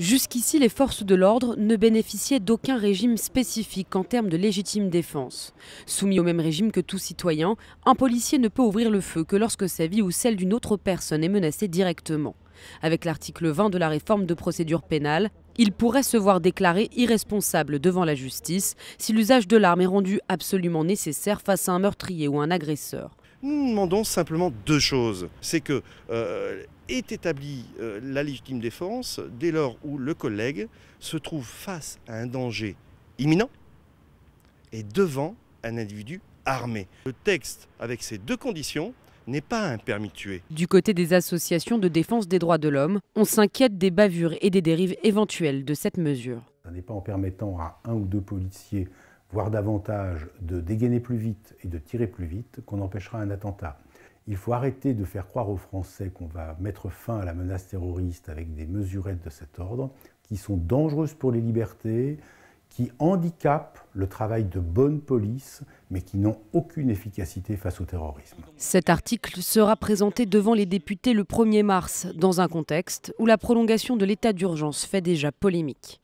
Jusqu'ici, les forces de l'ordre ne bénéficiaient d'aucun régime spécifique en termes de légitime défense. Soumis au même régime que tout citoyen, un policier ne peut ouvrir le feu que lorsque sa vie ou celle d'une autre personne est menacée directement. Avec l'article 20 de la réforme de procédure pénale, il pourrait se voir déclaré irresponsable devant la justice si l'usage de l'arme est rendu absolument nécessaire face à un meurtrier ou un agresseur. Nous demandons simplement deux choses. C'est que euh, est établie euh, la légitime défense dès lors où le collègue se trouve face à un danger imminent et devant un individu armé. Le texte, avec ces deux conditions, n'est pas un permis de tuer. Du côté des associations de défense des droits de l'homme, on s'inquiète des bavures et des dérives éventuelles de cette mesure. Ce n'est pas en permettant à un ou deux policiers voire davantage, de dégainer plus vite et de tirer plus vite qu'on empêchera un attentat. Il faut arrêter de faire croire aux Français qu'on va mettre fin à la menace terroriste avec des mesurettes de cet ordre, qui sont dangereuses pour les libertés, qui handicapent le travail de bonne police, mais qui n'ont aucune efficacité face au terrorisme. Cet article sera présenté devant les députés le 1er mars, dans un contexte où la prolongation de l'état d'urgence fait déjà polémique.